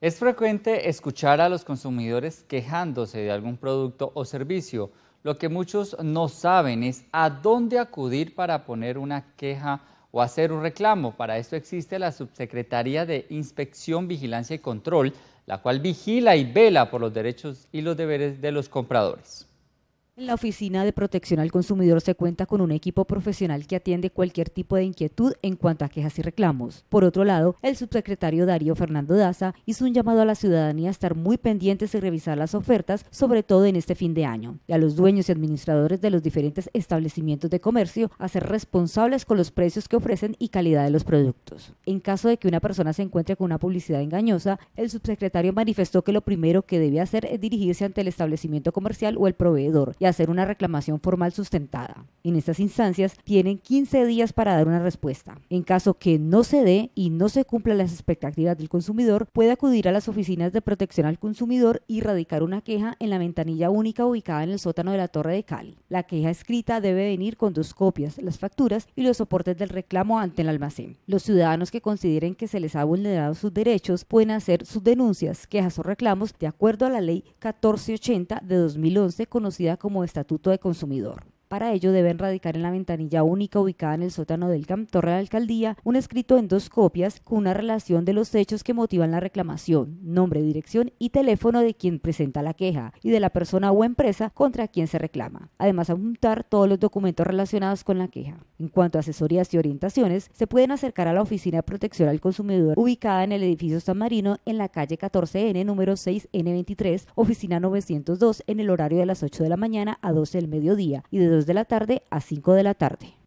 Es frecuente escuchar a los consumidores quejándose de algún producto o servicio. Lo que muchos no saben es a dónde acudir para poner una queja o hacer un reclamo. Para esto existe la Subsecretaría de Inspección, Vigilancia y Control, la cual vigila y vela por los derechos y los deberes de los compradores. En la Oficina de Protección al Consumidor se cuenta con un equipo profesional que atiende cualquier tipo de inquietud en cuanto a quejas y reclamos. Por otro lado, el subsecretario Darío Fernando Daza hizo un llamado a la ciudadanía a estar muy pendientes y revisar las ofertas, sobre todo en este fin de año, y a los dueños y administradores de los diferentes establecimientos de comercio a ser responsables con los precios que ofrecen y calidad de los productos. En caso de que una persona se encuentre con una publicidad engañosa, el subsecretario manifestó que lo primero que debe hacer es dirigirse ante el establecimiento comercial o el proveedor hacer una reclamación formal sustentada. En estas instancias tienen 15 días para dar una respuesta. En caso que no se dé y no se cumplan las expectativas del consumidor, puede acudir a las oficinas de protección al consumidor y radicar una queja en la ventanilla única ubicada en el sótano de la Torre de Cali. La queja escrita debe venir con dos copias, las facturas y los soportes del reclamo ante el almacén. Los ciudadanos que consideren que se les ha vulnerado sus derechos pueden hacer sus denuncias, quejas o reclamos de acuerdo a la ley 1480 de 2011 conocida como Estatuto de Consumidor. Para ello deben radicar en la ventanilla única ubicada en el sótano del Camp Torre de la Alcaldía un escrito en dos copias con una relación de los hechos que motivan la reclamación, nombre, dirección y teléfono de quien presenta la queja y de la persona o empresa contra quien se reclama. Además, apuntar todos los documentos relacionados con la queja. En cuanto a asesorías y orientaciones, se pueden acercar a la Oficina de Protección al Consumidor ubicada en el edificio San Marino en la calle 14N número 6N23, oficina 902 en el horario de las 8 de la mañana a 12 del mediodía y de de la tarde a 5 de la tarde.